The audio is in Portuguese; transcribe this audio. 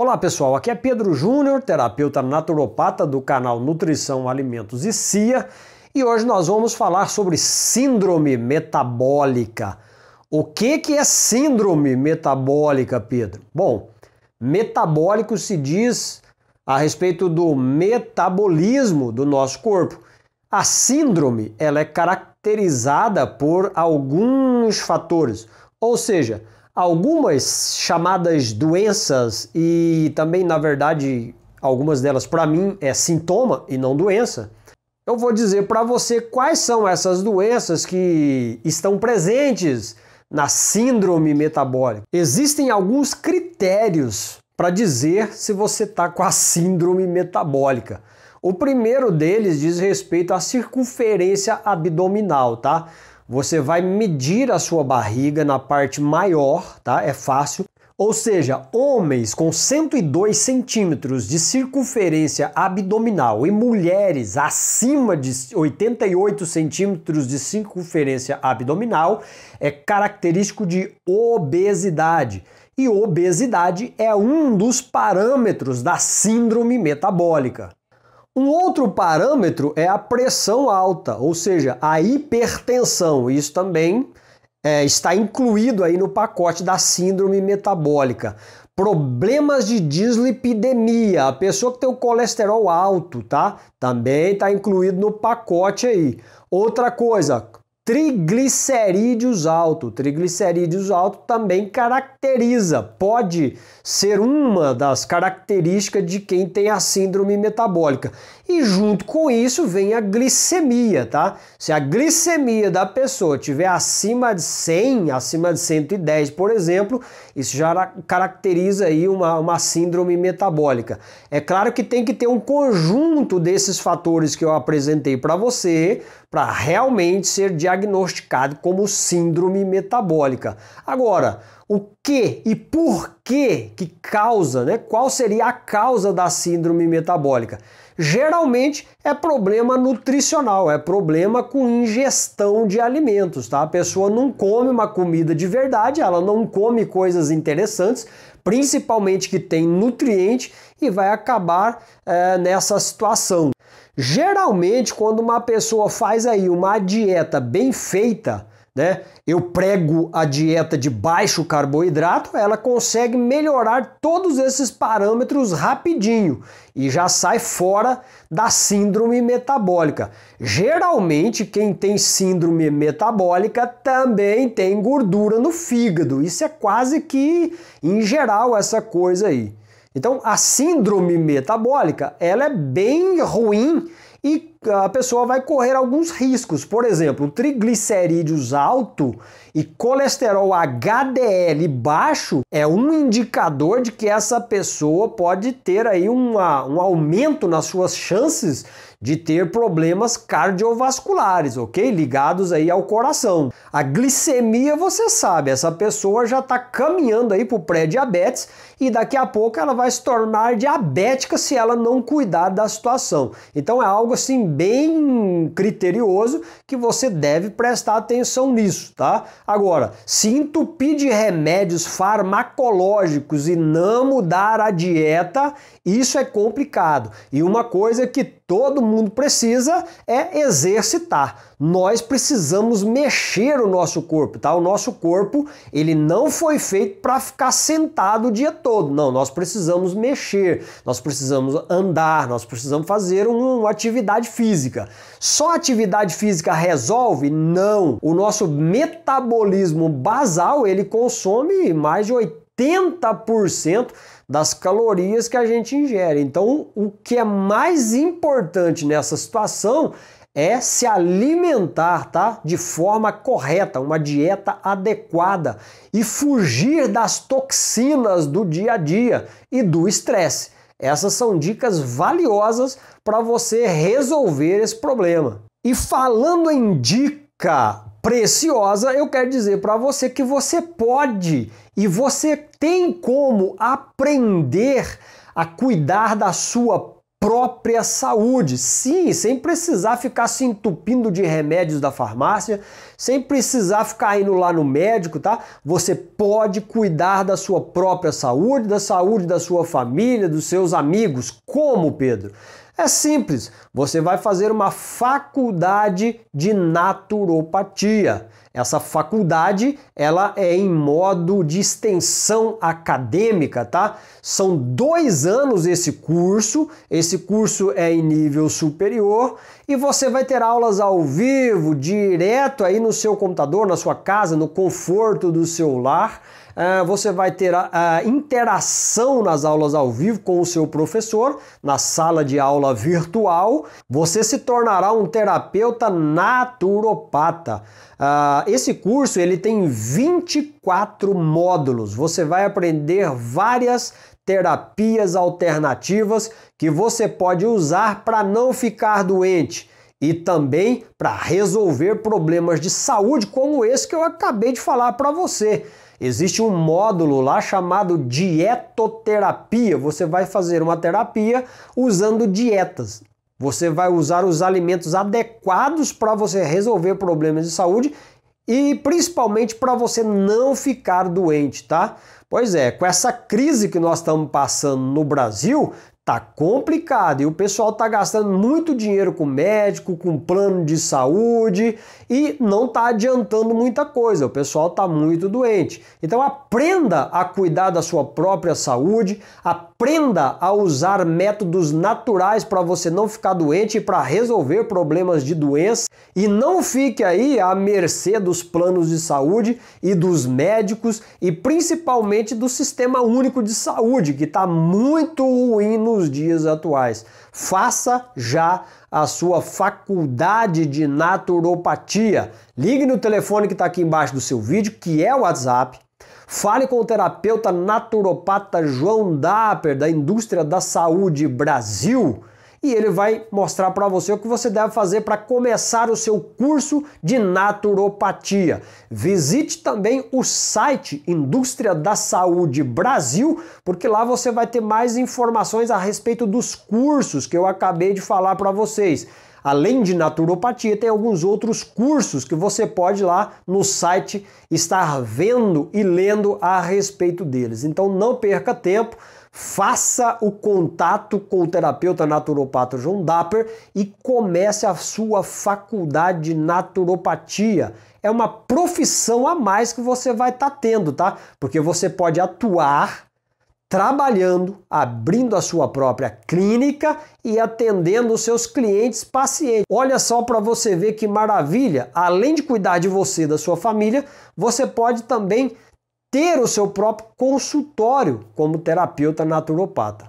Olá pessoal, aqui é Pedro Júnior, terapeuta naturopata do canal Nutrição, Alimentos e CIA, e hoje nós vamos falar sobre síndrome metabólica. O que, que é síndrome metabólica, Pedro? Bom, metabólico se diz a respeito do metabolismo do nosso corpo. A síndrome ela é caracterizada por alguns fatores, ou seja, algumas chamadas doenças e também, na verdade, algumas delas para mim é sintoma e não doença. Eu vou dizer para você quais são essas doenças que estão presentes na síndrome metabólica. Existem alguns critérios para dizer se você está com a síndrome metabólica. O primeiro deles diz respeito à circunferência abdominal, tá? Você vai medir a sua barriga na parte maior, tá? É fácil. Ou seja, homens com 102 centímetros de circunferência abdominal e mulheres acima de 88 centímetros de circunferência abdominal é característico de obesidade. E obesidade é um dos parâmetros da síndrome metabólica. Um outro parâmetro é a pressão alta, ou seja, a hipertensão. Isso também é, está incluído aí no pacote da síndrome metabólica. Problemas de dislipidemia, a pessoa que tem o colesterol alto, tá? Também está incluído no pacote aí. Outra coisa, triglicerídeos alto. Triglicerídeos alto também caracteriza, pode ser uma das características de quem tem a síndrome metabólica. E junto com isso vem a glicemia, tá? Se a glicemia da pessoa tiver acima de 100, acima de 110, por exemplo, isso já caracteriza aí uma, uma síndrome metabólica. É claro que tem que ter um conjunto desses fatores que eu apresentei para você para realmente ser diagnosticado diagnosticado como síndrome metabólica. Agora, o que e por que que causa, né? Qual seria a causa da síndrome metabólica? Geralmente é problema nutricional, é problema com ingestão de alimentos, tá? A pessoa não come uma comida de verdade, ela não come coisas interessantes, principalmente que tem nutriente e vai acabar é, nessa situação. Geralmente, quando uma pessoa faz aí uma dieta bem feita, né? Eu prego a dieta de baixo carboidrato, ela consegue melhorar todos esses parâmetros rapidinho e já sai fora da síndrome metabólica. Geralmente, quem tem síndrome metabólica também tem gordura no fígado. Isso é quase que em geral essa coisa aí. Então, a síndrome metabólica, ela é bem ruim e a pessoa vai correr alguns riscos. Por exemplo, triglicerídeos alto e colesterol HDL baixo é um indicador de que essa pessoa pode ter aí uma, um aumento nas suas chances de ter problemas cardiovasculares, ok? Ligados aí ao coração. A glicemia, você sabe, essa pessoa já está caminhando aí para o pré-diabetes e daqui a pouco ela vai se tornar diabética se ela não cuidar da situação. Então é algo assim bem criterioso que você deve prestar atenção nisso, tá? Agora, se entupir de remédios farmacológicos e não mudar a dieta, isso é complicado. E uma coisa que todo mundo precisa é exercitar. Nós precisamos mexer o nosso corpo, tá? O nosso corpo, ele não foi feito para ficar sentado o dia todo. Não, nós precisamos mexer, nós precisamos andar, nós precisamos fazer uma atividade física. Só atividade física resolve? Não. O nosso metabolismo basal, ele consome mais de 80 80% das calorias que a gente ingere. Então, o que é mais importante nessa situação é se alimentar, tá? De forma correta, uma dieta adequada e fugir das toxinas do dia a dia e do estresse. Essas são dicas valiosas para você resolver esse problema. E falando em dica preciosa, eu quero dizer para você que você pode e você tem como aprender a cuidar da sua própria saúde. Sim, sem precisar ficar se entupindo de remédios da farmácia, sem precisar ficar indo lá no médico, tá? Você pode cuidar da sua própria saúde, da saúde da sua família, dos seus amigos. Como, Pedro? É simples, você vai fazer uma faculdade de naturopatia. Essa faculdade, ela é em modo de extensão acadêmica, tá? São dois anos esse curso, esse curso é em nível superior e você vai ter aulas ao vivo, direto aí no no seu computador, na sua casa, no conforto do seu lar. É, você vai ter a, interação nas aulas ao vivo com o seu professor, na sala de aula virtual. Você se tornará um terapeuta naturopata. Ah, esse curso ele tem 24 módulos. Você vai aprender várias terapias alternativas que você pode usar para não ficar doente e também para resolver problemas de saúde como esse que eu acabei de falar para você. Existe um módulo lá chamado dietoterapia. Você vai fazer uma terapia usando dietas. Você vai usar os alimentos adequados para você resolver problemas de saúde e principalmente para você não ficar doente, tá? Pois é, com essa crise que nós estamos passando no Brasil, Tá complicado e o pessoal tá gastando muito dinheiro com médico, com plano de saúde e não tá adiantando muita coisa. O pessoal tá muito doente. Então aprenda a cuidar da sua própria saúde, aprenda a usar métodos naturais para você não ficar doente e para resolver problemas de doença e não fique aí à mercê dos planos de saúde e dos médicos e principalmente do sistema único de saúde que está muito ruim nos dias atuais. Faça já a sua faculdade de naturopatia. Ligue no telefone que está aqui embaixo do seu vídeo, que é o WhatsApp Fale com o terapeuta naturopata João Dapper, da Indústria da Saúde Brasil, e ele vai mostrar para você o que você deve fazer para começar o seu curso de naturopatia. Visite também o site Indústria da Saúde Brasil, porque lá você vai ter mais informações a respeito dos cursos que eu acabei de falar para vocês. Além de naturopatia, tem alguns outros cursos que você pode lá no site estar vendo e lendo a respeito deles. Então não perca tempo, faça o contato com o terapeuta naturopata João Dapper e comece a sua faculdade de naturopatia é uma profissão a mais que você vai estar tá tendo, tá? Porque você pode atuar trabalhando, abrindo a sua própria clínica e atendendo os seus clientes pacientes. Olha só para você ver que maravilha! Além de cuidar de você e da sua família, você pode também ter o seu próprio consultório como terapeuta naturopata.